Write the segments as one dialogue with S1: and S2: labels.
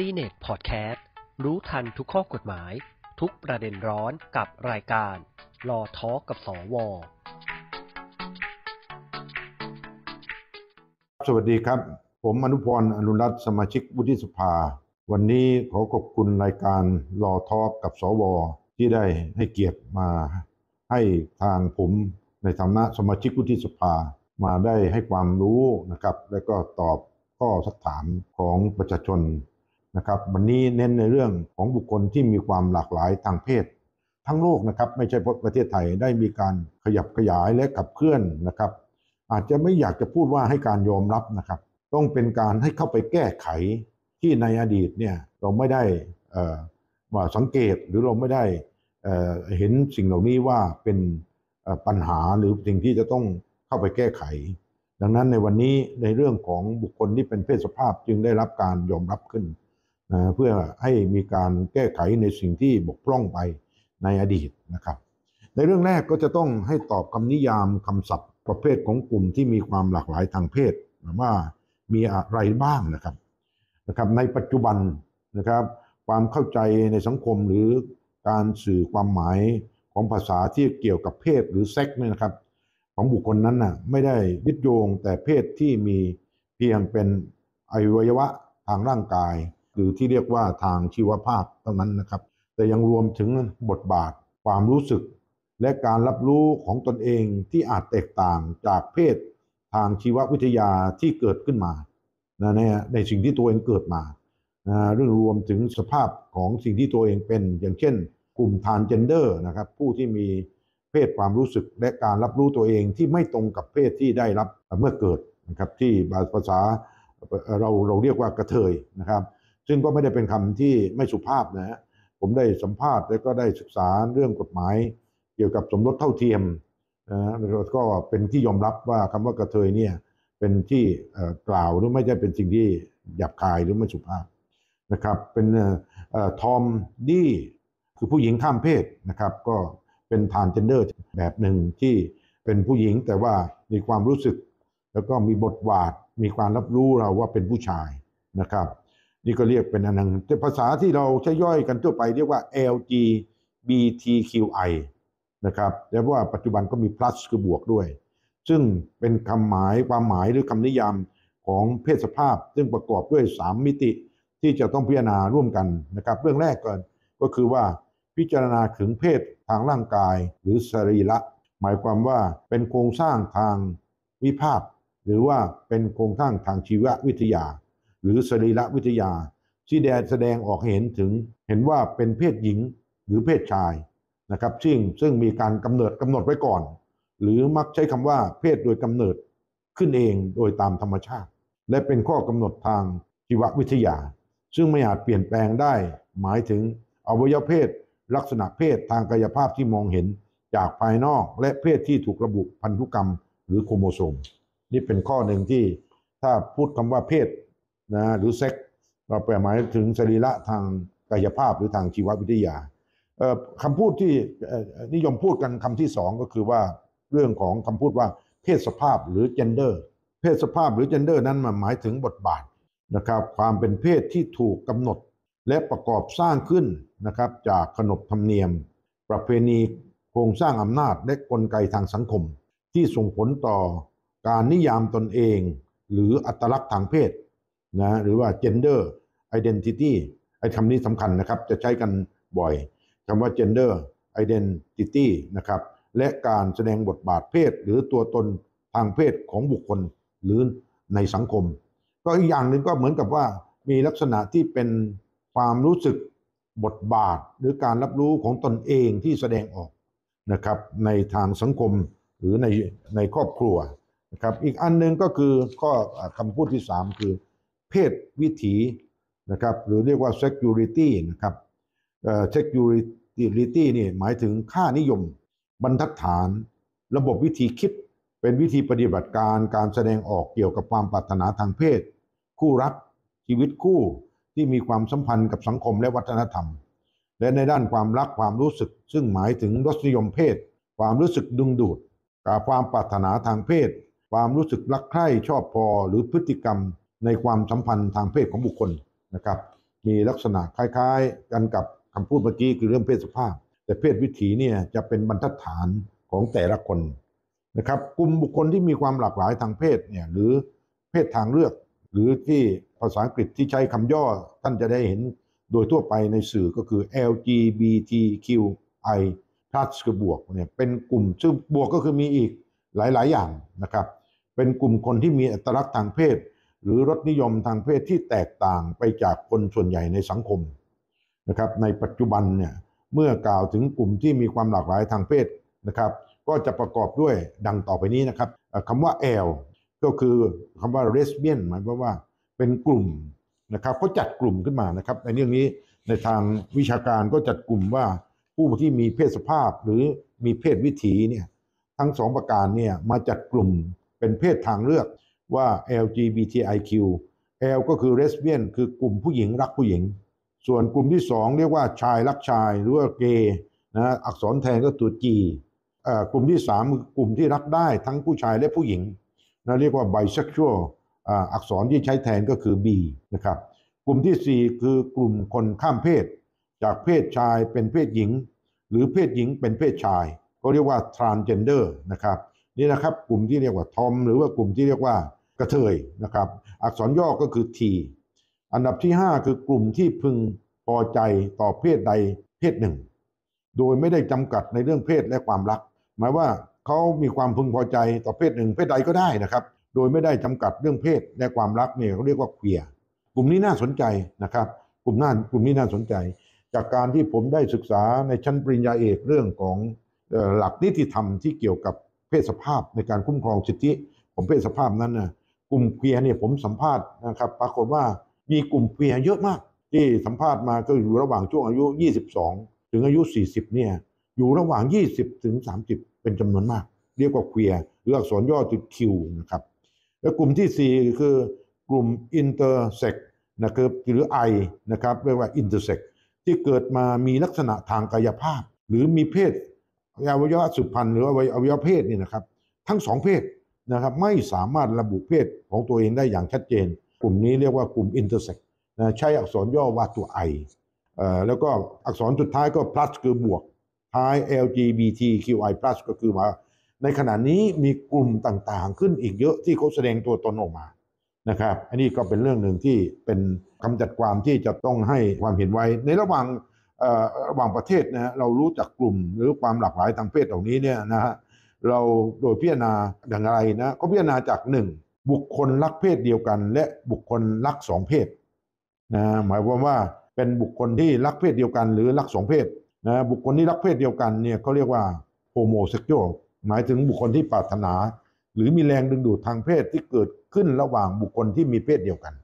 S1: ซีเน็ตพอดแคสต์รู้ทันทุกข้อกฎหมาย ทุกประเด็นร้อนกับรายการรอทอกับสว สวัสดีครับ ผมอนุพรอนุรัตสมาชิกวุฒิสภา วันนี้ขอขอบคุณรายการรอทอกับสว ที่ได้ให้เกียรติมาให้ทางผมในฐานะสมาชิกวุฒิสภามาได้ให้ความรู้นะครับและก็ตอบข้อสักถามของประชาชนนะครับวันนี้เน้นในเรื่องของบุคคลที่มีความหลากหลายทางเพศ ทั้งโลกนะครับไม่ใช่ประเทศไทยได้มีการขยับขยายและขับเคลื่อนนะครับ อาจจะไม่อยากจะพูดว่าให้การยอมรับนะครับต้องเป็นการให้เข้าไปแก้ไขที่ในอดีตเนี่ยเราไม่ได้สังเกตหรือเราไม่ได้เห็นสิ่งเหล่านี้ว่าเป็นปัญหาหรือสิ่งที่จะต้องเข้าไปแก้ไข ดังนั้นในวันนี้ในเรื่องของบุคคลที่เป็นเพศสภาพจึงได้รับการยอมรับขึ้นนะเพื่อให้มีการแก้ไขในสิ่งที่บกพร่องไปในอดีตนะครับ ในเรื่องแรกก็จะต้องให้ตอบคำนิยามคำศัพท์ประเภทของกลุ่มที่มีความหลากหลายทางเพศว่ามีอะไรบ้างนะครับนะครับในปัจจุบันนะครับความเข้าใจในสังคมหรือการสื่อความหมายของภาษาที่เกี่ยวกับเพศหรือเซ็กเนี่ยนะครับของบุคคลนั้นนะ่ะไม่ได้ยึดโยงแต่เพศที่มีเพียงเป็นอวัยวะทางร่างกายหรือที่เรียกว่าทางชีวภาพเท่านั้นนะครับ แต่ยังรวมถึงบทบาทความรู้สึก และการรับรู้ของตนเองที่อาจแตกต่างจากเพศทางชีววิทยาที่เกิดขึ้นมาในในสิ่งที่ตัวเองเกิดมาเรื่องรวมถึงสภาพของสิ่งที่ตัวเองเป็น อย่างเช่น กลุ่มทานเจนเดอร์นะครับ ผู้ที่มีเพศความรู้สึก และการรับรู้ตัวเองที่ไม่ตรงกับเพศที่ได้รับเมื่อเกิดนะครับ ที่ภาษาเราเราเรียกว่ากระเทยนะครับซึ่งก็ไม่ได้เป็นคำที่ไม่สุภาพนะฮะผมได้สัมภาษณ์และก็ได้ศึกษาเรื่องกฎหมายเกี่ยวกับสมรสเท่าเทียมนะก็เป็นที่ยอมรับว่าคำว่ากระเทยเนี่ยเป็นที่กล่าวหรือไม่ใช่เป็นสิ่งที่หยาบคายหรือไม่สุภาพนะครับ เป็นทอมดี้คือผู้หญิงข้ามเพศนะครับ ก็เป็นทานเจนเดอร์แบบหนึ่งที่เป็นผู้หญิงแต่ว่ามีความรู้สึก แล้วก็มีบทบาทมีความรับรู้เราว่าเป็นผู้ชายนะครับนี่ก็เรียกเป็นอันหน่งแต่ภาษาที่เราใช้ย่อยกันทั่วไปเรียกว่า LGBTQI นะครับแต่ว่าปัจจุบันก็มี plus คือบวกด้วย ซึ่งเป็นคำหมายความหมายหรือคำนิยามของเพศสภาพ ซึ่งประกอบด้วย 3 มิติที่จะต้องพิจารณาร่วมกันนะครับเรื่องแรกก่อนก็คือว่าพิจารณาถึงเพศทางร่างกายหรือสรีระหมายความว่าเป็นโครงสร้างทางวิภาคหรือว่าเป็นโครงสร้างทางชีววิทยาหรือสรีระวิทยา ที่แสดงออกเห็นถึงเห็นว่าเป็นเพศหญิงหรือเพศชายนะครับซึ่งซึ่งมีการกำเนิดกำหนดไว้ก่อน หรือมักใช้คำว่าเพศโดยกำเนิดขึ้นเองโดยตามธรรมชาติ และเป็นข้อกำหนดทางชีววิทยา ซึ่งไม่อาจเปลี่ยนแปลงได้ หมายถึงอวัยวะเพศลักษณะเพศทางกายภาพที่มองเห็นจากภายนอกและเพศที่ถูกระบุพันธุกรรม หรือโครโมโซมนี่เป็นข้อหนึ่งที่ ถ้าพูดคำว่าเพศนะหรือเซ็กเราแปลหมายถึงสรีระทางกายภาพหรือทางชีววิทยาคำพูดที่นิยมพูดกันคำที่สองก็คือว่าเรื่องของคำพูดว่าเพศสภาพหรือเจนเดอร์เพศสภาพหรือเจนเดอร์นั้นมันหมายถึงบทบาทนะครับความเป็นเพศที่ถูกกำหนดและประกอบสร้างขึ้นนะครับจากขนบธรรมเนียม ประเพณีโครงสร้างอำนาจและกลไกทางสังคม ที่ส่งผลต่อการนิยามตนเอง หรืออัตลักษณ์ทางเพศนะหรือว่า gender identity ไอ้คำนี้สำคัญนะครับ จะใช้กันบ่อยคำว่า gender identity นะครับและการแสดงบทบาทเพศ หรือตัวตนทางเพศของบุคคลหรือในสังคม ก็อีกอย่างหนึ่งก็เหมือนกับว่ามีลักษณะที่เป็นความรู้สึกบทบาทหรือการรับรู้ของตนเองที่แสดงออกนะครับในทางสังคมหรือในในครอบครัวนะครับอีกอันนึงก็คือข้อคำพูดที่3คือเพศ วิถีนะครับหรือเรียกว่า security นะครับ security นี่หมายถึงค่านิยม บรรทัดฐาน ระบบวิธีคิดเป็นวิธีปฏิบัติการการแสดงออกเกี่ยวกับความปรารถนาทางเพศ คู่รักชีวิตคู่ที่มีความสัมพันธ์กับสังคมและวัฒนธรรม และในด้านความรักความรู้สึก ซึ่งหมายถึงรสนิยมเพศ ความรู้สึกดึงดูดกับความปรารถนาทางเพศ ความรู้สึกรักใคร่ชอบพอหรือพฤติกรรมในความสัมพันธ์ทางเพศของบุคคลนะครับ มีลักษณะคล้ายๆกันกับคำพูดเมื่อกี้คือเรื่องเพศสภาพ แต่เพศวิถีเนี่ยจะเป็นบรรทัดฐานของแต่ละคนนะครับ กลุ่มบุคคลที่มีความหลากหลายทางเพศเนี่ยหรือเพศทางเลือก หรือที่ภาษาอังกฤษที่ใช้คำย่อท่านจะได้เห็นโดยทั่วไปในสื่อก็คือ LGBTQI+ คือบวกเนี่ยเป็นกลุ่ม ซึ่งบวกก็คือมีอีกหลายๆอย่างนะครับ เป็นกลุ่มคนที่มีอัตลักษณ์ทางเพศหรือรสนิยมทางเพศที่แตกต่างไปจากคนส่วนใหญ่ในสังคมนะครับในปัจจุบันเนี่ยเมื่อกล่าวถึงกลุ่มที่มีความหลากหลายทางเพศนะครับ ก็จะประกอบด้วยดังต่อไปนี้นะครับคำว่าแอล ก็คือคำว่าเลสเบียนหมายความว่าเป็นกลุ่มนะครับเขาจัดกลุ่มขึ้นมานะครับในเรื่องนี้ในทางวิชาการก็จัดกลุ่มว่าผู้ที่มีเพศสภาพหรือมีเพศวิถีเนี่ยทั้งสองประการเนี่ยมาจัดกลุ่มเป็นเพศทางเลือกว่า LGBTIQ L ก็คือเลสเบี้ยนคือกลุ่มผู้หญิงรักผู้หญิง ส่วนกลุ่มที่ 2 เรียกว่าชาย รักชาย หรือว่าเกย์นะอักษรแทนก็ตัว G กลุ่มที่3กลุ่มที่รักได้ทั้งผู้ชายและผู้หญิงนะเรียกว่าไบเซ็กชวลอักษรที่ใช้แทนก็คือ B นะครับกลุ่มที่ 4 คือกลุ่มคนข้ามเพศ จากเพศชายเป็นเพศหญิง หรือเพศหญิงเป็นเพศชายก็เรียกว่า transgender นะครับนี่นะครับกลุ่มที่เรียกว่าทอมหรือว่ากลุ่มที่เรียกว่ากระเทยนะครับ อักษรย่อก็คือที อันดับที่ 5 คือกลุ่มที่พึงพอใจต่อเพศใดเพศหนึ่ง โดยไม่ได้จำกัดในเรื่องเพศและความรัก หมายว่าเขามีความพึงพอใจต่อเพศหนึ่งเพศใดก็ได้นะครับ โดยไม่ได้จำกัดเรื่องเพศและความรักเนี่ยเขาเรียกว่า เคลียกลุ่มนี้น่าสนใจนะครับ กลุ่มน่า กลุ่มนี้น่าสนใจ จากการที่ผมได้ศึกษาในชั้นปริญญาเอกเรื่องของหลักนิติธรรมที่เกี่ยวกับเพศสภาพในการคุ้มครองสิทธิของเพศสภาพนั้นนะกลุ่มเพียเนี่ยผมสัมภาษณ์นะครับปรากฏว่ามีกลุ่มเพียเยอะมาก ที่สัมภาษณ์มาก็อยู่ระหว่างช่วงอายุ 22 ถึงอายุ 40เนี่ยอยู่ระหว่าง 20ถึง30 เป็นจำนวนมาก เรียกว่าเพียเลือกสอนย่อจุดคิวนะครับและกลุ่มที่ 4 คือกลุ่มอินเตอร์เซ็กนะครับหรือไอนะครับเรียกว่าอินเตอร์เซ็กที่เกิดมามีลักษณะทางกายภาพหรือมีเพศอวัยวะสืบพันธุ์หรืออวัยวะเพศนี่นะครับทั้งสองเพศนะครับไม่สามารถระบุเพศของตัวเองได้อย่างชัดเจน กลุ่มนี้เรียกว่ากลุ่มอินเตอร์เซ็กนะใช้อักษรย่อว่าตัวไเอ่อแล้วก็อักษรสุดท้ายก็ plus คือบวกท้าย LGBTQI+ ก็คือมาในขณะนี้มีกลุ่มต่างๆขึ้นอีกเยอะที่เขาแสดงตัวตนออกมานะครับอันนี้ก็เป็นเรื่องหนึ่งที่เป็นคำจัดความที่จะต้องให้ความเห็นไว้ ในระหว่างระหว่างประเทศนะะเรารู้จักกลุ่มหรือความหลากหลายทางเพศเหล่านี้เนี่ยนะฮะเราโดยพิจารณาอย่างไรนะ ก็พิจารณาจากหนึ่งบุคคลรักเพศเดียวกัน และบุคคลรักสองเพศนะหมายความว่าเป็นบุคคลที่รักเพศเดียวกันหรือรักสองเพศนะบุคคลที่รักเพศเดียวกันเนี่ยเขาเรียกว่าโฮโมเซ็กชวลหมายถึงบุคคลที่ปรารถนา หรือมีแรงดึงดูดทางเพศที่เกิดขึ้นระหว่างบุคคลที่มีเพศเดียวกัน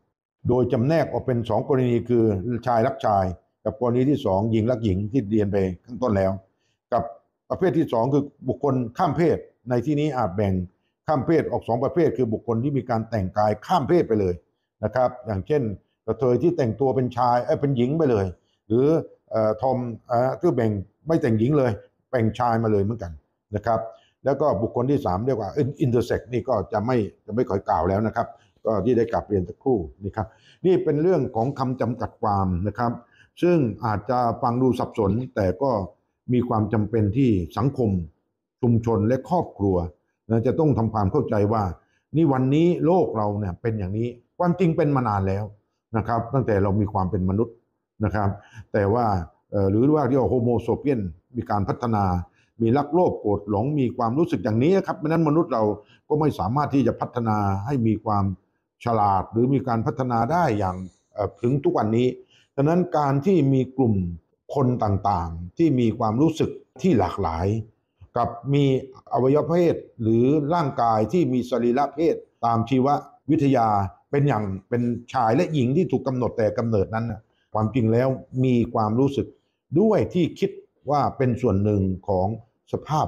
S1: โดยจำแนกออกเป็น 2 กรณี คือ ชายรักชาย กับกรณีที่ 2 หญิงรักหญิงที่เรียนไปข้างต้นแล้วประเภทที่ 2คือบุคคลข้ามเพศ ในที่นี้อาจแบ่งข้ามเพศออก 2 ประเภท คือบุคคลที่มีการแต่งกายข้ามเพศไปเลยนะครับ อย่างเช่นกระเทยที่แต่งตัวเป็นชายเอ้เป็นหญิงไปเลย หรือทอมที่แบ่งไม่แต่งหญิงเลยแต่งชายมาเลยเหมือนกันนะครับแล้วก็บุคคลที่ 3 เรียกว่าอินเตอร์เซ็กนี่ก็จะไม่จะไม่่อยกล่าวแล้วนะครับ ก็ที่ได้กลับเรียนสักครู่นี่ครับนี่เป็นเรื่องของคำจำกัดความนะครับ ซึ่งอาจจะฟังดูสับสนแต่ก็มีความจำเป็นที่สังคม ชุมชนและครอบครัวจะต้องทำความเข้าใจว่า นี่วันนี้โลกเราเนี่ยเป็นอย่างนี้ความจริงเป็นมานานแล้วนะครับ ตั้งแต่เรามีความเป็นมนุษย์นะครับ แต่ว่าหรือว่าที่ว่าโฮโมโซเปียนมีการพัฒนา มีรักโลภโกรธหลงมีความรู้สึกอย่างนี้ครับเพราะนั้นมนุษย์เราก็ไม่สามารถที่จะพัฒนาให้มีความฉลาดหรือมีการพัฒนาได้อย่างถึงทุกวันนี้ดังนั้นการที่มีกลุ่มคนต่างๆที่มีความรู้สึกที่หลากหลาย กับมีอวัยวะเพศหรือร่างกายที่มีสรีระเพศตามชีววิทยาเป็นอย่างเป็นชายและหญิงที่ถูกกำหนดแต่กำเนิดนั้นความจริงแล้วมีความรู้สึกด้วยที่คิดว่าเป็นส่วนหนึ่งของสภาพ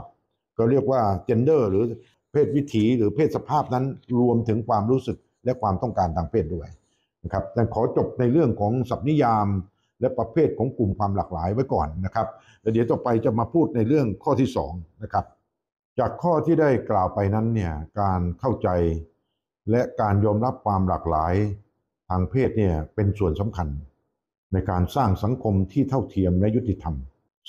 S1: ก็เรียกว่าเจนเดอร์หรือเพศวิถีหรือเพศสภาพนั้นรวมถึงความรู้สึกและความต้องการทางเพศด้วยนะครับแต่ขอจบในเรื่องของสัพนิยามและประเภทของกลุ่มความหลากหลายไว้ก่อนนะครับแล้วเดี๋ยวต่อไปจะมาพูดในเรื่องข้อที่ 2 นะครับ จากข้อที่ได้กล่าวไปนั้นเนี่ยการเข้าใจและการยอมรับความหลากหลาย ทางเพศเนี่ยเป็นส่วนสำคัญ ในการสร้างสังคมที่เท่าเทียมและยุติธรรม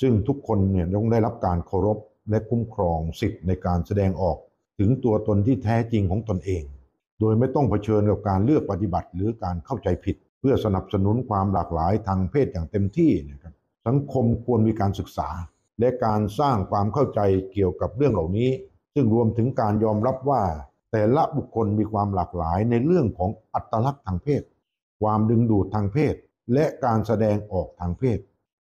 S1: ซึ่งทุกคนเนี่ยต้องได้รับการเคารพ และคุ้มครองสิทธิ์ในการแสดงออกถึงตัวตนที่แท้จริงของตนเอง โดยไม่ต้องเผชิญกับการเลือกปฏิบัติหรือการเข้าใจผิดพื่อสนับสนุนความหลากหลายทางเพศอย่างเต็มที่นะครับสังคมควรมีการศึกษาและการสร้างความเข้าใจเกี่ยวกับเรื่องเหล่านี้ ซึ่งรวมถึงการยอมรับว่าแต่ละบุคคลมีความหลากหลายในเรื่องของอัตลักษณ์ทางเพศ ความดึงดูดทางเพศ และการแสดงออกทางเพศ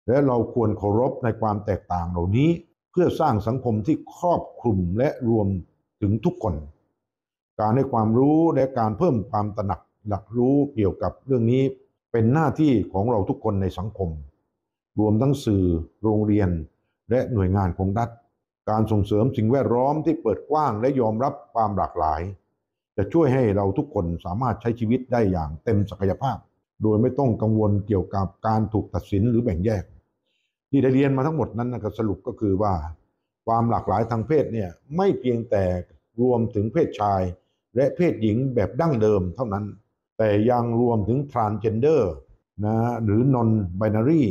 S1: และเราควรเคารพในความแตกต่างเหล่านี้ เพื่อสร้างสังคมที่ครอบคลุมและรวมถึงทุกคน การให้ความรู้และการเพิ่มความตระหนักหลักรู้เกี่ยวกับเรื่องนี้เป็นหน้าที่ของเราทุกคนในสังคม รวมทั้งสื่อโรงเรียน และหน่วยงานของรัฐการส่งเสริมสิ่งแวดล้อมที่เปิดกว้างและยอมรับความหลากหลาย จะช่วยให้เราทุกคนสามารถใช้ชีวิตได้อย่างเต็มศักยภาพ โดยไม่ต้องกังวลเกี่ยวกับการถูกตัดสินหรือแบ่งแยก ที่ได้เรียนมาทั้งหมดนั้นนะสรุปก็คือว่า ความหลากหลายทางเพศเนี่ยไม่เพียงแต่รวมถึงเพศชาย และเพศหญิงแบบดั้งเดิมเท่านั้นแต่ยังรวมถึง transgender นะหรือ non binary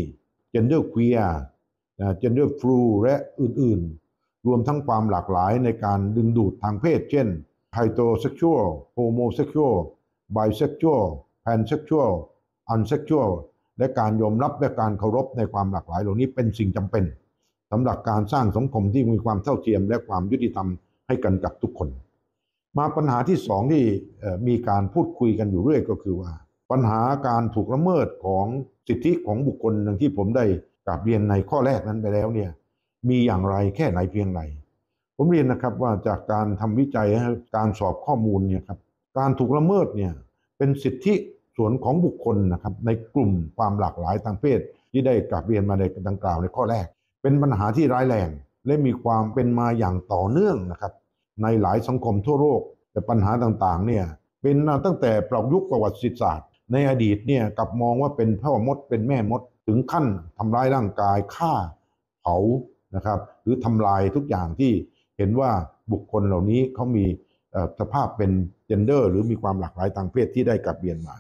S1: gender queer นะ gender flu และอื่นๆ รวมทั้งความหลากหลายในการดึงดูดทางเพศ เช่น heterosexual homosexual bisexual pansexual unsexual และการยอมรับและการเคารพในความหลากหลายเหล่านี้เป็นสิ่งจำเป็นสำหรับการสร้างสังคมที่มีความเท่าเทียมและความยุติธรรมให้กันกับทุกคนมาปัญหาที่สองที่มีการพูดคุยกันอยู่เรื่อยก็คือว่า ปัญหาการถูกละเมิดของสิทธิของบุคคลหนึ่งที่ผมได้กราบเรียนในข้อแรกนั้นไปแล้วเนี่ยมีอย่างไรแค่ไหนเพียงไร ผมเรียนนะครับว่าจากการทำวิจัยการสอบข้อมูลเนี่ยครับการถูกละเมิดเนี่ยเป็นสิทธิส่วนของบุคคลนะครับ ในกลุ่มความหลากหลายทางเพศที่ได้กราบเรียนมาในดังกล่าวในข้อแรก เป็นปัญหาที่ร้ายแรงและมีความเป็นมาอย่างต่อเนื่องนะครับในหลายสังคมทั่วโลกแต่ปัญหาต่างๆเนี่ยเป็นตั้งแต่ประยุ์ประวัติศาสตร์ในอดีตเนี่ยกับมองว่าเป็นพ่อมด เป็นแม่มดถึงขั้น ทำร้ายร่างกายฆ่าเผานะครับหรือทำลายทุกอย่างที่เห็นว่าบุคคลเหล่านี้เขามีสภาพเป็นเจนเดอร์หรือมีความหลากหลายทางเพศที่ได้กลับเบียนมา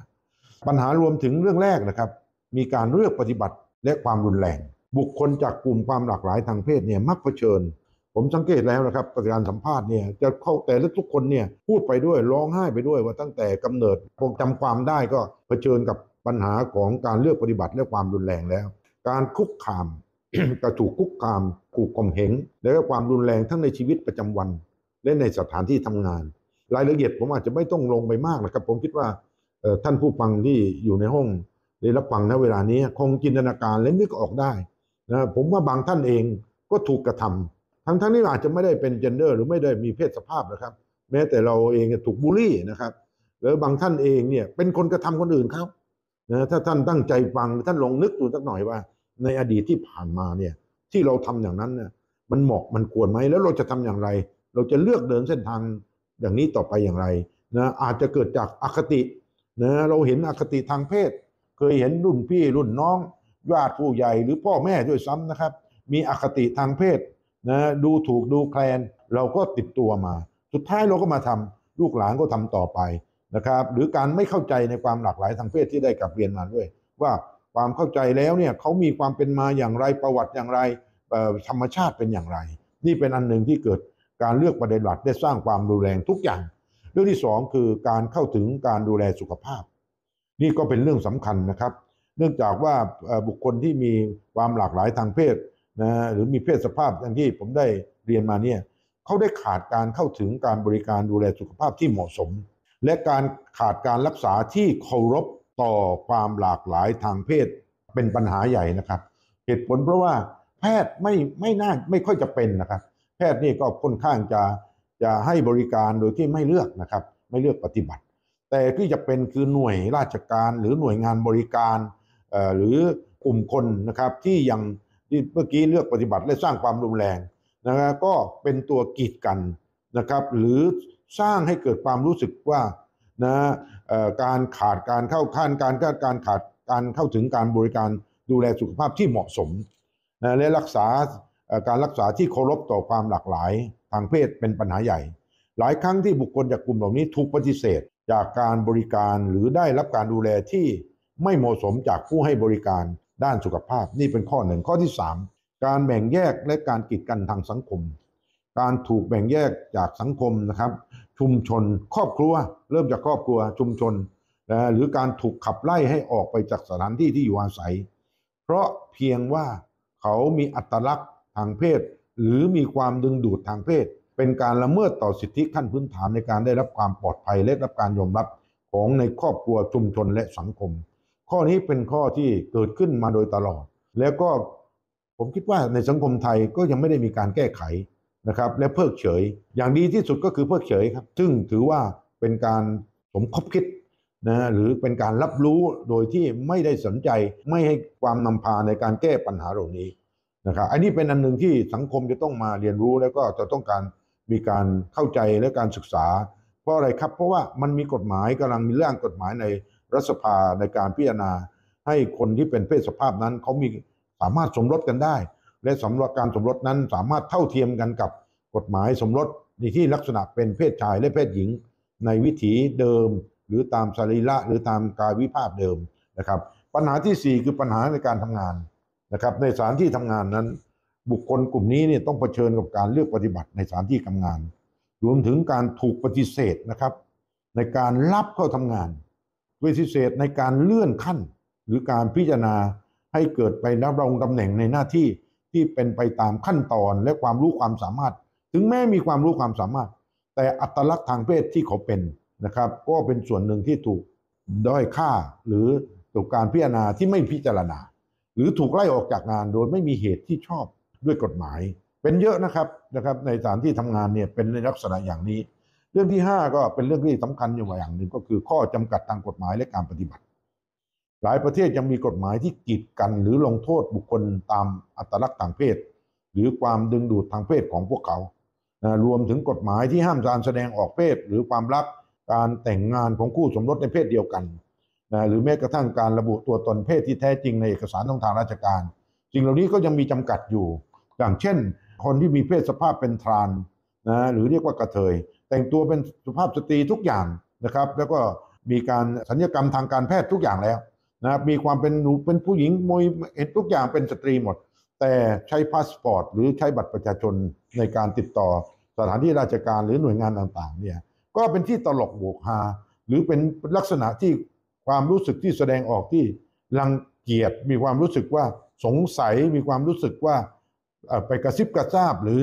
S1: ปัญหารวมถึงเรื่องแรกนะครับมีการเลือกปฏิบัติและความรุนแรงบุคคลจากกลุ่มความหลากหลายทางเพศเนี่ยมักเผชิญผมสังเกตแล้วนะครับการสัมภาษณ์เนี่ยจะเข้าแต่ละทุกคนเนี่ย พูดไปด้วยร้องไห้ไปด้วย ว่าตั้งแต่กำเนิดผมจำความได้ก็เผชิญกับปัญหาของการเลือกปฏิบัติและความรุนแรงแล้ว การคุกคามกระถูกคุกคามถูกข่มเหงและก็ความรุนแรงทั้งในชีวิตประจำวัน และในสถานที่ทำงาน รายละเอียดผมอาจจะไม่ต้องลงไปมากนะครับผมคิดว่าท่านผู้ฟังที่อยู่ในห้องได้รับฟังนเวลานี้คงจินตนาการและนึกออกได้นะผมว่าบางท่านเองก็ถูกกระทำทั้งทั้งนี้อาจจะไม่ได้เป็นเจนเดอร์หรือไม่ได้มีเพศสภาพนะครับ แม้แต่เราเองถูกบูลลี่นะครับ หรือบางท่านเองเนี่ยเป็นคนกระทำคนอื่นเขานะถ้าท่านตั้งใจฟังท่านลองนึกดูสักหน่อยว่า ในอดีตที่ผ่านมาเนี่ยที่เราทำอย่างนั้นเนี่ยมันเหมาะมันควรไหมแล้วเราจะทำอย่างไร เราจะเลือกเดินเส้นทางอย่างนี้ต่อไปอย่างไรนะอาจจะเกิดจากอคตินะเราเห็นอคติทางเพศ เคยเห็นรุ่นพี่รุ่นน้องญาติผู้ใหญ่หรือพ่อแม่ด้วยซ้ำนะครับ มีอคติทางเพศนะดูถูกดูแคลนเราก็ติดตัวมา สุดท้ายเราก็มาทำลูกหลานก็ทำต่อไปนะครับ หรือการไม่เข้าใจในความหลากหลายทางเพศที่ได้กลับเรียนมาด้วย ว่าความเข้าใจแล้วเนี่ยเขามีความเป็นมาอย่างไรประวัติอย่างไรธรรมชาติเป็นอย่างไร นี่เป็นอันหนึ่งที่เกิดการเลือกประเด็นหลักได้สร้างความรุนแรงทุกอย่าง เรื่องที่ 2 คือการเข้าถึงการดูแลสุขภาพ นี่ก็เป็นเรื่องสำคัญนะครับ เนื่องจากว่าบุคคลที่มีความหลากหลายทางเพศนะหรือมีเพศสภาพดังที่ผมได้เรียนมาเนี่ยเขาได้ขาดการเข้าถึงการบริการดูแลสุขภาพที่เหมาะสม และการขาดการรักษาที่เคารพต่อความหลากหลายทางเพศเป็นปัญหาใหญ่นะครับ เหตุผลเพราะว่าแพทย์ไม่ไม่น่า ไม่ค่อยจะเป็นนะครับ แพทย์นี่ก็ค่อนข้างจะจะให้บริการโดยที่ไม่เลือกนะครับไม่เลือกปฏิบัติ แต่ที่จะเป็นคือหน่วยราชการหรือหน่วยงานบริการหรือกลุ่มคนนะครับที่ยังที่เมื่อกี้เลือกปฏิบัติและสร้างความรุนแรงนะครับก็เป็นตัวกีดกันนะครับหรือสร้างให้เกิดความรู้สึกว่านะการขาดการเข้าขั้น การขาดการขาดการเข้าถึงการบริการดูแลสุขภาพที่เหมาะสมนะและรักษาการรักษาที่เคารพต่อความหลากหลาย ทางเพศเป็นปัญหาใหญ่ หลายครั้งที่บุคคลจากกลุ่มเหล่านี้ถูกปฏิเสธจากการบริการหรือได้รับการดูแลที่ไม่เหมาะสมจากผู้ให้บริการด้านสุขภาพนี่เป็นข้อหนึ่งข้อที่3 การแบ่งแยกและการกีดกันทางสังคม การถูกแบ่งแยกจากสังคมนะครับ ชุมชนครอบครัว เริ่มจากครอบครัวชุมชนนะหรือการถูกขับไล่ให้ออกไปจากสถานที่ที่อยู่อาศัย เพราะเพียงว่าเขามีอัตลักษณ์ทางเพศ หรือมีความดึงดูดทางเพศ เป็นการละเมิดต่อสิทธิขั้นพื้นฐานในการได้รับความปลอดภัยและรับการยอมรับของในครอบครัวชุมชนและสังคมข้อนี้เป็นข้อที่เกิดขึ้นมาโดยตลอด แล้วก็ผมคิดว่าในสังคมไทยก็ยังไม่ได้มีการแก้ไขนะครับและเพิกเฉย อย่างดีที่สุดก็คือเพิกเฉยครับ ซึ่งถือว่าเป็นการสมคบคิดนะหรือเป็นการรับรู้โดยที่ไม่ได้สนใจ ไม่ให้ความนำพาในการแก้ปัญหาเหล่านี้นะครับอันนี้เป็นอันหนึ่งที่สังคมจะต้องมาเรียนรู้ แล้วก็จะต้องการมีการเข้าใจและการศึกษา เพราะอะไรครับเพราะว่ามันมีกฎหมายกำลังมีเรื่องกฎหมายในรัฐสภาในการพิจารณาให้คนที่เป็นเพศสภาพนั้นเขามีสามารถสมรสกันได้ และสำหรับการสมรสนั้นสามารถเท่าเทียมกันกับกฎหมายสมรสในที่ลักษณะเป็นเพศชาย และเพศหญิง ในวิถีเดิม หรือตามสรีระหรือตามกายวิภาพเดิมนะครับ ปัญหาที่ 4 คือปัญหาในการทำงานนะครับในสถานที่ทำงานนั้น บุคคลกลุ่มนี้เนี่ยต้องเผชิญกับการเลือกปฏิบัติในสถานที่ทำงานรวมถึงการถูกปฏิเสธนะครับ ในการรับเข้าทำงานปฏิเสธในการเลื่อนขั้นหรือการพิจารณาให้เกิดไปดำรงตำแหน่งในหน้าที่ที่เป็นไปตามขั้นตอนและความรู้ความสามารถ ถึงแม้มีความรู้ความสามารถ แต่อัตลักษณ์ทางเพศที่เขาเป็นนะครับ ก็เป็นส่วนหนึ่งที่ถูกด้อยค่าหรือถูกการพิจารณาที่ไม่พิจารณา หรือถูกไล่ออกจากงานโดยไม่มีเหตุที่ชอบด้วยกฎหมาย เป็นเยอะนะครับนะครับในสถานที่ทำงานเนี่ยเป็นในลักษณะอย่างนี้เรื่องที่ห้าก็เป็นเรื่องที่สำคัญอยู่อย่างหนึ่งก็คือข้อจำกัดทางกฎหมายและการปฏิบัติ หลายประเทศยังมีกฎหมายที่กีดกันหรือลงโทษบุคคลตามอัตลักษณ์ทางเพศ หรือความดึงดูดทางเพศของพวกเขา รวมถึงกฎหมายที่ห้ามการแสดงออกเพศหรือความรักการแต่งงานของคู่สมรสในเพศเดียวกัน หรือแม้กระทั่งการระบุตัวตนเพศที่แท้จริงในเอกสารทางทางราชการสิ่งเหล่านี้ก็ยังมีจำกัดอยู่ อย่างเช่น คนที่มีเพศสภาพเป็นทรานนะหรือเรียกว่ากระเทยแต่งตัวเป็นสุภาพสตรีทุกอย่างนะครับ แล้วก็มีการสัญญกรรมทางการแพทย์ทุกอย่างแล้วนะครับมีความเป็นหนูเป็นผู้หญิงมวยเอ็นทุกอย่างเป็นสตรีหมดแต่ใช้พาสปอร์ตหรือใช้บัตรประชาชนในการติดต่อ สถานที่ราชการหรือหน่วยงานต่างๆเนี่ยก็เป็นที่ตลกโบกฮาหรือเป็นลักษณะที่ความรู้สึกที่แสดงออกที่รังเกียจมีความรู้สึกว่าสงสัยมีความรู้สึกว่าไปกระซิบกระซาบหรือ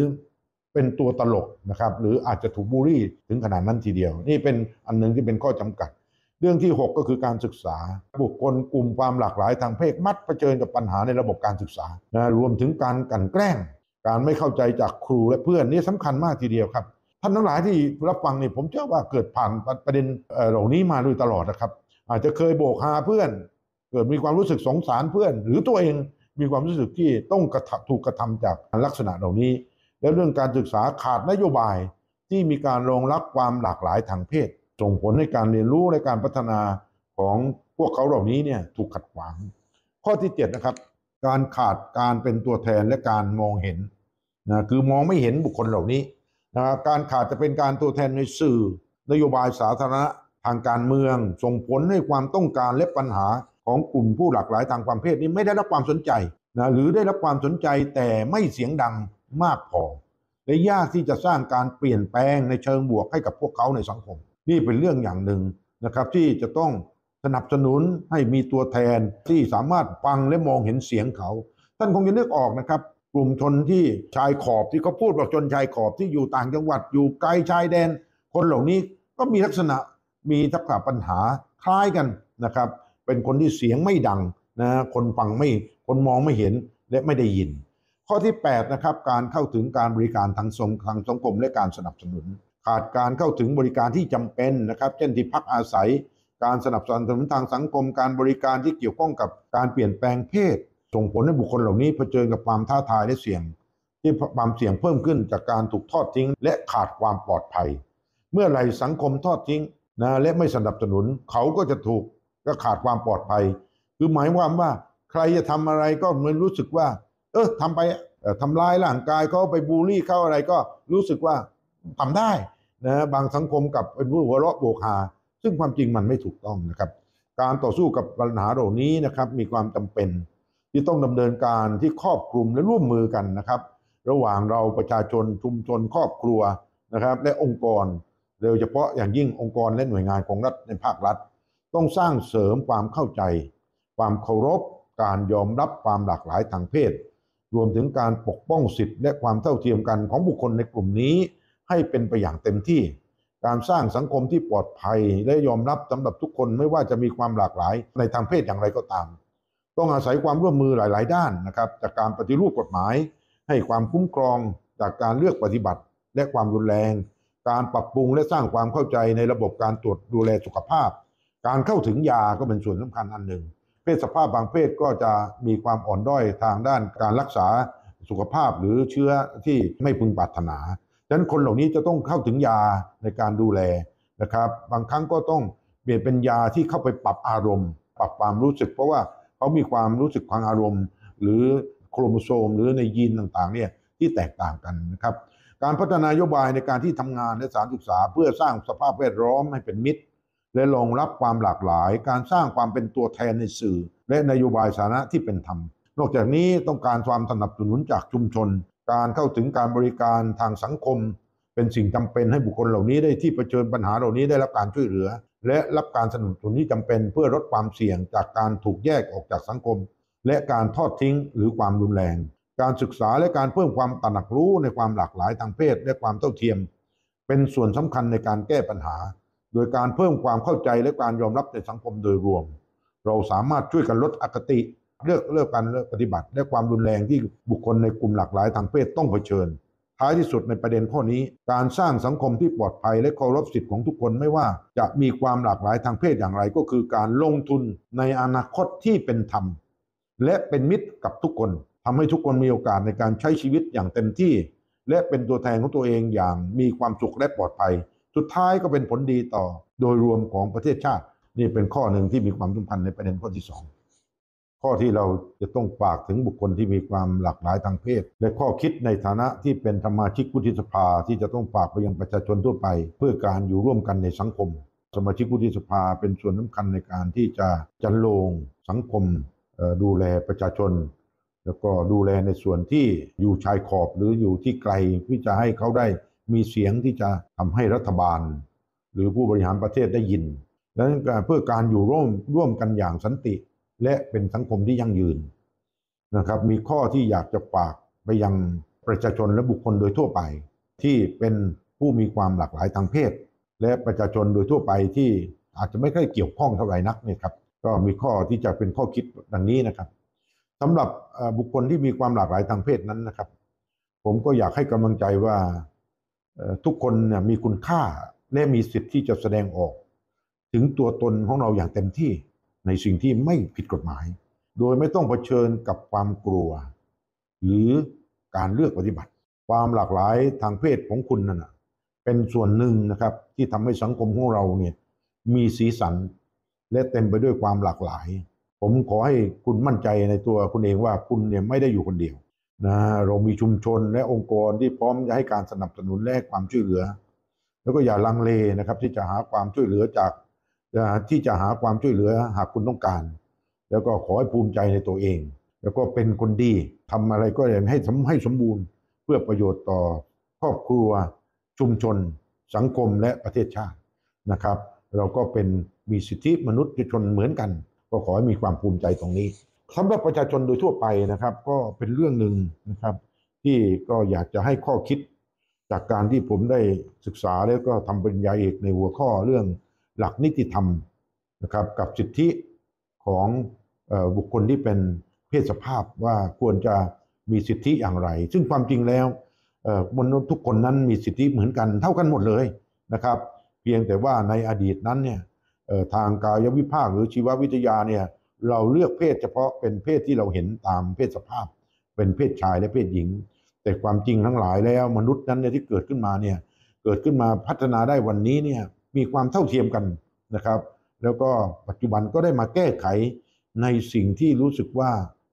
S1: เป็นตัวตลกนะครับ หรืออาจจะถูกบูลลี่ถึงขนาดนั้นทีเดียว นี่เป็นอันนึงที่เป็นข้อจำกัด เรื่องที่ 6 ก็คือการศึกษาบุคคลกลุ่มความหลากหลายทางเพศมัดเผชิญกับปัญหาในระบบการศึกษานะรวมถึงการกันแกล้งการไม่เข้าใจจากครูและเพื่อนนี่สำคัญมากทีเดียวครับท่านทั้งหลายที่รับฟังนี่ผมเชื่อว่าเกิดผ่านประเด็นเหล่านี้มาโดยตลอดนะครับ อาจจะเคยโบกหาเพื่อน เกิดมีความรู้สึกสงสารเพื่อน หรือตัวเองมีความรู้สึกที่ต้องกระทำถูกกระทำจากลักษณะเหล่านี้และเรื่องการศึกษาขาดนโยบายที่มีการรองรับความหลากหลายทางเพศ ส่งผลให้การเรียนรู้และการพัฒนาของพวกเขาเหล่านี้เนี่ยถูกขัดขวางข้อที่7นะครับการขาดการเป็นตัวแทนและการมองเห็นนะคือมองไม่เห็นบุคคลเหล่านี้นะการขาดจะเป็นการตัวแทน ในสื่อ นโยบายสาธารณะทางการเมือง ส่งผลให้ความต้องการและปัญหาของกลุ่มผู้หลากหลายทางความเพศนี้ไม่ได้รับความสนใจนะหรือได้รับความสนใจแต่ไม่เสียงดังมากพอและยากที่จะสร้างการเปลี่ยนแปลงในเชิงบวกให้กับพวกเขาในสังคม นี่เป็นเรื่องอย่างหนึ่งนะครับที่จะต้องสนับสนุนให้มีตัวแทนที่สามารถฟังและมองเห็นเสียงเขา ท่านคงจะนึกออกนะครับกลุ่มชนที่ชายขอบที่เขาพูดบอกชนชายขอบที่อยู่ต่างจังหวัดอยู่ไกลชายแดน คนเหล่านี้ก็มีลักษณะมีทักษะปัญหาคล้ายกันนะครับ เป็นคนที่เสียงไม่ดังนะคนฟังไม่คนมองไม่เห็นและไม่ได้ยินข้อที่8นะครับการเข้าถึงการบริการทางสังทางสังคมและการสนับสนุนขาดการเข้าถึงบริการที่จำเป็นนะครับเช่นที่พักอาศัย การสนับสนุนทางสังคม การบริการที่เกี่ยวข้องกับการเปลี่ยนแปลงเพศส่งผลให้บุคคลเหล่านี้เผชิญกับความท้าทายและเสี่ยงที่ความเสี่ยงเพิ่มขึ้นจากการถูกทอดทิ้งและขาดความปลอดภัย เมื่อไรสังคมทอดทิ้งนะและไม่สนับสนุนเขาก็จะถูกก็ขาดความปลอดภัยคือหมายความว่าใครจะทำอะไรก็เหมือนรู้สึกว่าเออทำไปทำลายร่างกายเขาไปบูลลี่เขาอะไรก็รู้สึกว่าทำได้นะบางสังคมกับเป็นผู้หัวเราะโบกหาซึ่งความจริงมันไม่ถูกต้องนะครับ การต่อสู้กับปัญหาเหล่านี้นะครับมีความจำเป็นที่ต้องดำเนินการที่ครอบคลุมและร่วมมือกันนะครับ ระหว่างเราประชาชน ชุมชนครอบครัวนะครับและองค์กรโดยเฉพาะอย่างยิ่งองค์กรและหน่วยงานของรัฐในภาครัฐ ต้องสร้างเสริมความเข้าใจ ความเคารพการยอมรับความหลากหลายทางเพศรวมถึงการปกป้องสิทธิและความเท่าเทียมกันของบุคคลในกลุ่มนี้ ให้เป็นไปอย่างเต็มที่ การสร้างสังคมที่ปลอดภัย และยอมรับสำหรับทุกคนไม่ว่าจะมีความหลากหลาย ในทางเพศอย่างไรก็ตาม ต้องอาศัยความร่วมมือหลาย ๆ ด้านนะครับจากการปฏิรูปกฎหมาย ให้ความคุ้มครองจากการเลือกปฏิบัติ และความรุนแรง การปรับปรุงและสร้างความเข้าใจในระบบการตรวจดูแลสุขภาพ การเข้าถึงยาก็เป็นส่วนสำคัญอันหนึ่งพศสภาพบางเพศก็จะมีความอ่อนด้อยทางด้านการรักษาสุขภาพหรือเชื้อที่ไม่พึงปรารถนาดังนั้นคนเหล่านี้จะต้องเข้าถึงยาในการดูแลนะครับบางครั้งก็ต้องเปลี่ยนเป็นยาที่เข้าไปปรับอารมณ์ ปรับความรู้สึกเพราะว่า เขามีความรู้สึกทางอารมณ์ หรือโครโมโซม หรือในยีนต่างๆเนี่ยที่แตกต่างกันนะครับการพัฒนานโยบายในการที่ทำงานในสารศึกษา เพื่อสร้างสภาพแวดล้อมให้เป็นมิตรและรองรับความหลากหลายการสร้างความเป็นตัวแทนในสื่อ และนโยบายสาธารณะที่เป็นธรรม นอกจากนี้ต้องการความสนับสนุนจากชุมชน การเข้าถึงการบริการทางสังคม เป็นสิ่งจำเป็นให้บุคคลเหล่านี้ได้ที่เผชิญปัญหาเหล่านี้ได้รับการช่วยเหลือ และรับการสนับสนุนที่จำเป็นเพื่อลดความเสี่ยง จากการถูกแยกออกจากสังคม และการทอดทิ้งหรือความรุนแรง การศึกษาและการเพิ่มความตระหนักรู้ในความหลากหลายทางเพศ และความเท่าเทียม เป็นส่วนสำคัญในการแก้ปัญหาโดยการเพิ่มความเข้าใจและการยอมรับในสังคมโดยรวม เราสามารถช่วยกันลดอคติเลิกเลิกการเลิกปฏิบัติ และความรุนแรงที่บุคคลในกลุ่มหลากหลายทางเพศต้องเผชิญ ท้ายที่สุดในประเด็นข้อนี้ การสร้างสังคมที่ปลอดภัยและเคารพสิทธิของทุกคนไม่ว่า จะมีความหลากหลายทางเพศอย่างไร ก็คือการลงทุนในอนาคตที่เป็นธรรมและเป็นมิตรกับทุกคน ทำให้ทุกคนมีโอกาสในการใช้ชีวิตอย่างเต็มที่ และเป็นตัวแทนของตัวเองอย่างมีความสุขและปลอดภัยสุดท้ายก็เป็นผลดีต่อโดยรวมของประเทศชาติ นี่เป็นข้อหนึ่งที่มีความสำคัญในประเด็นข้อที่สองข้อที่เราจะต้องฝากถึงบุคคลที่มีความหลากหลายทางเพศ และข้อคิดในฐานะที่เป็นสมาชิกวุฒิสภา ที่จะต้องฝากไปยังประชาชนทั่วไป เพื่อการอยู่ร่วมกันในสังคม สมาชิกวุฒิสภาเป็นส่วนสำคัญในการที่จะจันลงสังคมดูแลประชาชน แล้วก็ดูแลในส่วนที่อยู่ชายขอบหรืออยู่ที่ไกลเพื่อจะให้เขาได้มีเสียงที่จะทำให้รัฐบาล หรือผู้บริหารประเทศได้ยินดังนั้นเพื่อการอยู่ร่วมร่วมกันอย่างสันติ และเป็นสังคมที่ยั่งยืนนะครับ มีข้อที่อยากจะฝากไปยังประชาชน และบุคคลโดยทั่วไป ที่เป็นผู้มีความหลากหลายทางเพศ และประชาชนโดยทั่วไปที่อาจจะไม่ค่อยเกี่ยวข้องเท่าไหร่นักเนี่ยครับ ก็มีข้อที่จะเป็นข้อคิดดังนี้นะครับ สำหรับบุคคลที่มีความหลากหลายทางเพศนั้นนะครับ ผมก็อยากให้กำลังใจว่าทุกคนเนี่ยมีคุณค่าและมีสิทธิ์ที่จะแสดงออก ถึงตัวตนของเราอย่างเต็มที่ในสิ่งที่ไม่ผิดกฎหมาย โดยไม่ต้องเผชิญกับความกลัว หรือการเลือกปฏิบัติ ความหลากหลายทางเพศของคุณนั่นเป็นส่วนหนึ่งนะครับที่ทำให้สังคมของเราเนี่ยมีสีสัน และเต็มไปด้วยความหลากหลาย ผมขอให้คุณมั่นใจในตัวคุณเองว่าคุณเนี่ยไม่ได้อยู่คนเดียวนะเรามีชุมชนและองค์กรที่พร้อม จะ ให้การสนับสนุน และความช่วยเหลือ แล้วก็ อย่า ลังเล นะครับ ที่จะหาความช่วยเหลือ จาก ที่จะ หา ความ ช่วยเหลือ หากคุณต้องการ แล้วก็ขอให้ ภูมิใจ ในตัวเอง แล้วก็เป็นคนดีทำอะไรก็อย่างให้ให้สมบูรณ์ เพื่อประโยชน์ ต่อ ครอบครัว ชุมชน สังคมและประเทศชาติ นะครับ เราก็เป็นมีสิทธิมนุษยชน เหมือนกัน ก็ขอให้มีความภูมิใจ ตรงนี้สำหรับประชาชนโดยทั่วไปนะครับ ก็เป็นเรื่องหนึ่งนะครับที่ก็อยากจะให้ข้อคิด จากการที่ผมได้ศึกษาแล้วก็ทำปริญญาเอกในหัวข้อเรื่องหลักนิติธรรมนะครับกับสิทธิของบุคคลที่เป็นเพศสภาพว่าควรจะมีสิทธิอย่างไร ซึ่งความจริงแล้วมนุษย์ทุกคนนั้นมีสิทธิเหมือนกันเท่ากันหมดเลยนะครับ เพียงแต่ว่าในอดีตนั้นเนี่ยทางกายวิภาคหรือชีววิทยาเนี่ยเราเลือกเพศ เฉพาะเป็นเพศที่เราเห็นตามเพศสภาพเป็นเพศชายและเพศหญิง แต่ความจริงทั้งหลายแล้วมนุษย์นั้นเนี่ยที่เกิดขึ้นมาเนี่ยเกิดขึ้นมาพัฒนาได้วันนี้เนี่ยมีความเท่าเทียมกันนะครับ แล้วก็ปัจจุบันก็ได้มาแก้ไขในสิ่งที่รู้สึกว่า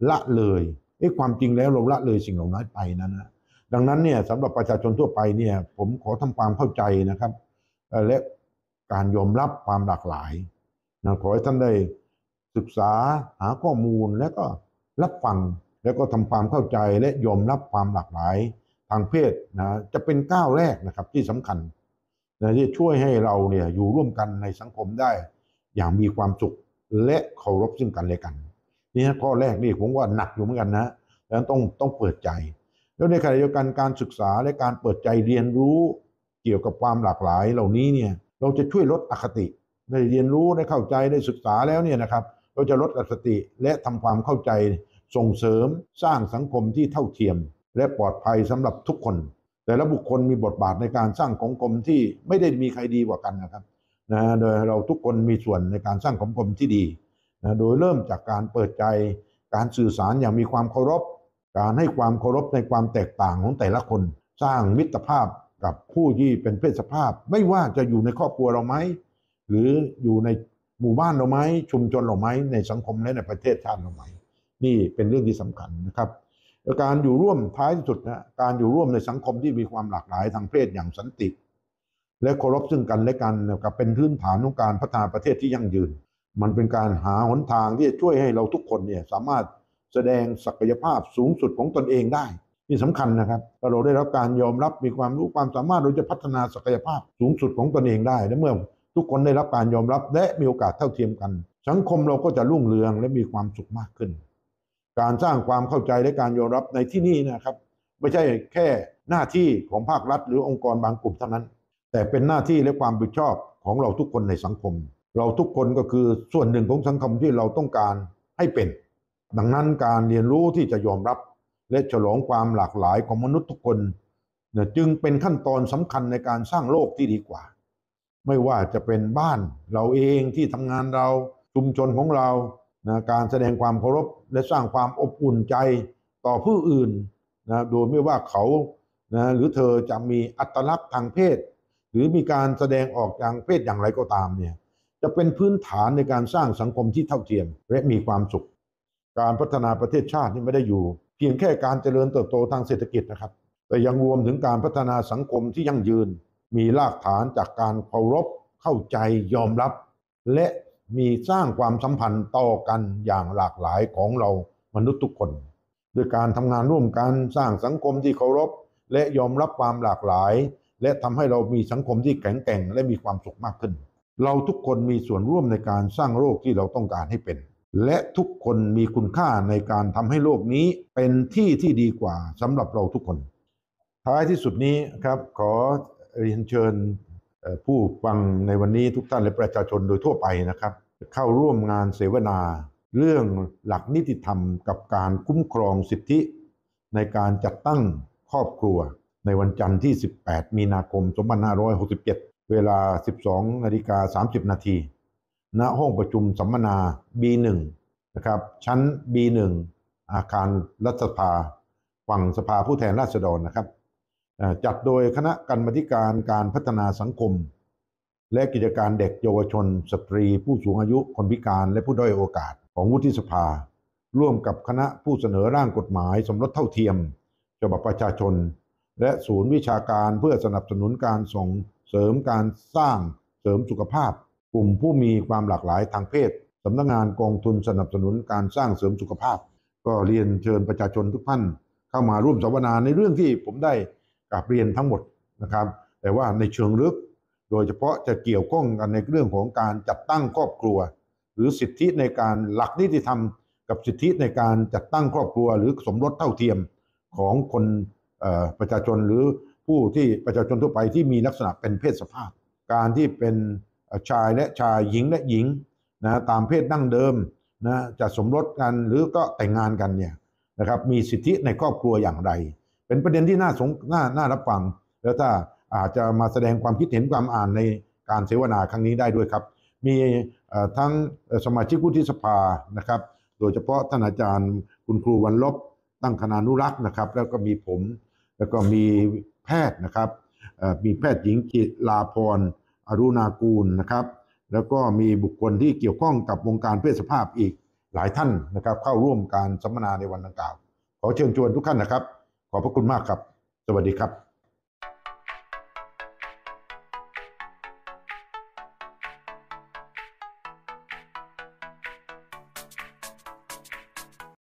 S1: ละเลยไอ้ความจริงแล้วเราละเลยสิ่งเหล่านั้นไปนั้นนะดังนั้นเนี่ยสำหรับประชาชนทั่วไปเนี่ยผมขอทำความเข้าใจนะครับและการยอมรับความหลากหลายนะขอให้ท่านได้ศึกษาหาข้อมูลและก็รับฟังแล้วก็ทำความเข้าใจและยอมรับความหลากหลาย ทางเพศนะ จะเป็นก้าวแรกนะครับที่สำคัญนะที่ช่วยให้เราเนี่ยอยู่ร่วมกันในสังคมได้อย่างมีความสุขและเคารพซึ่งกันและกันนี่ฮะข้อแรกนี่ผมว่าหนักอยู่เหมือนกันนะดังนั้นต้องต้องเปิดใจแล้วในขณะเดียวกันการศึกษาและการเปิดใจเรียนรู้ เกี่ยวกับความหลากหลายเหล่านี้เนี่ยเราจะช่วยลดอคติได้เรียนรู้ได้เข้าใจได้ศึกษาแล้วเนี่ยนะครับราจะลดอสติและทำความเข้าใจ ส่งเสริมสร้างสังคมที่เท่าเทียม และปลอดภัยสำหรับทุกคน แต่ละบุคคลมีบทบาทในการสร้างสังคมที่ไม่ได้มีใครดีกว่ากันนะครับนะโดยเราทุกคนมีส่วนในการสร้างสังคมที่ดีนะโดยเริ่มจากการเปิดใจการสื่อสารอย่างมีความเคารพ การให้ความเคารพในความแตกต่างของแต่ละคน สร้างมิตรภาพกับผู้ที่เป็นเพศสภาพ ไม่ว่าจะอยู่ในครอบครัวเราไหมหรืออยู่ในหมู่บ้านเราไหม ชุมชนเราไหมในสังคม และในประเทศชาติเราไหม นี่เป็นเรื่องที่สำคัญนะครับ การอยู่ร่วมท้ายสุดนะการอยู่ร่วมในสังคมที่มีความหลากหลายทางเพศอย่างสันติ และเคารพซึ่งกันและกันกับเป็นพื้นฐานของการพัฒนาประเทศที่ยั่งยืน มันเป็นการหาหนทางที่จะช่วยให้เราทุกคนเนี่ยสามารถแสดงศักยภาพสูงสุดของตนเองได้นี่สำาคัญนะครับถ้าเราได้รับการยอมรับมีความรู้ความสามารถเราจะพัฒนาศักยภาพสูงสุดของตนเองได้และเมื่อทุกคนได้รับการยอมรับและมีโอกาสเท่าเทียมกัน สังคมเราก็จะรุ่งเรืองและมีความสุขมากขึ้น การสร้างความเข้าใจและการยอมรับในที่นี้นะครับ ไม่ใช่แค่หน้าที่ของภาครัฐหรือองค์กรบางกลุ่มเท่านั้น แต่เป็นหน้าที่และความผิดชอบของเราทุกคนในสังคม เราทุกคนก็คือส่วนหนึ่งของสังคมที่เราต้องการให้เป็น ดังนั้นการเรียนรู้ที่จะยอมรับและฉลองความหลากหลายของมนุษย์ทุกคน จึงเป็นขั้นตอนสำคัญในการสร้างโลกที่ดีกว่าไม่ว่าจะเป็นบ้านเราเองที่ทำงานเราชุมชนของเรานะการแสดงความเคารพ และสร้างความอบอุ่นใจต่อผู้อื่นนะโดยไม่ว่าเขานะหรือเธอจะมีอัตลักษณ์ทางเพศ หรือมีการแสดงออกทางเพศอย่างไรก็ตามเนี่ยจะเป็นพื้นฐานในการสร้างสังคมที่เท่าเทียม และมีความสุข การพัฒนาประเทศชาตินี่ไม่ได้อยู่ เพียงแค่การเจริญเติบโตทางเศรษฐกิจนะครับ แต่ยังรวมถึงการพัฒนาสังคมที่ยั่งยืนมีรากฐานจากการเคารพเข้าใจยอมรับ และมีสร้างความสัมพันธ์ต่อกันอย่างหลากหลายของเรามนุษย์ทุกคนด้วยการทำงานร่วมกันสร้างสังคมที่เคารพ และยอมรับความหลากหลาย และทำให้เรามีสังคมที่แข็งแกร่งและมีความสุขมากขึ้น เราทุกคนมีส่วนร่วมในการสร้างโลกที่เราต้องการให้เป็น และทุกคนมีคุณค่าในการทำให้โลกนี้เป็นที่ที่ดีกว่าสำหรับเราทุกคน ท้ายที่สุดนี้ครับขอเรียนเชิญผู้ฟังในวันนี้ทุกท่านและประชาชนโดยทั่วไปนะครับ เข้าร่วมงานเสวนา เรื่องหลักนิติธรรมกับการคุ้มครองสิทธิ ในการจัดตั้งครอบครัวในวันจันทร์ที่ 18 มีนาคม 2567 เวลา 12 นาฬิกา 30 นาทีณห้องประชุมสัมมนา B1 นะครับชั้น B1 อาคารรัฐสภาฝั่งสภาผู้แทนราษฎรนะครับจัดโดยคณะกรรมการการพัฒนาสังคม และกิจการเด็กเยาวชน สตรีผู้สูงอายุคนพิการและผู้ด้อยโอกาสของวุฒิสภาร่วมกับคณะผู้เสนอร่างกฎหมายสมรสเท่าเทียมฉบับประชาชน และศูนย์วิชาการเพื่อสนับสนุนการส่ง เสริมการสร้างเสริมสุขภาพ กลุ่มผู้มีความหลากหลายทางเพศ สำนักงงานกองทุนสนับสนุนการสร้างเสริมสุขภาพ ก็เรียนเชิญประชาชนทุกท่านเข้ามาร่วมสัมมนาในเรื่องที่ผมได้กับเรียนทั้งหมดนะครับแต่ว่าในเชิงลึก โดยเฉพาะจะเกี่ยวข้องกันในเรื่องของการจัดตั้งครอบครัว หรือสิทธิในการหลักนิติธรรมกับสิทธิในการจัดตั้งครอบครัวหรือสมรสเท่าเทียมของคนประชาชนหรือผู้ที่ประชาชนทั่วไปที่มีลักษณะเป็นเพศสภาพ การที่เป็นชายและชายหญิงและหญิงนะตามเพศดั้งเดิมนะจะสมรสกันหรือก็แต่งงานกันเนี่ยนะครับมีสิทธิในครอบครัวอย่างไรเป็นประเด็นที่น่าสงน่า น่ารับฟัง แล้วถ้าอาจจะมาแสดงความคิดเห็นความอ่านในการเสวนาครั้งนี้ได้ด้วยครับ มีทั้งสมาชิกผู้ที่สภานะครับ โดยเฉพาะท่านอาจารย์คุณครูวันลบตั้งคณะนุรักษ์นะครับ แล้วก็มีผม แล้วก็มีแพทย์นะครับมีแพทย์หญิงกิลาพร อรุณากูลนะครับ แล้วก็มีบุคคลที่เกี่ยวข้องกับวงการเพศสภาพอีกหลายท่านนะครับเข้าร่วมการสัมมนาในวันดังกล่าว ขอเชิญชวนทุกท่านนะครับขอบพระคุณมากครับ สวัสดีครับ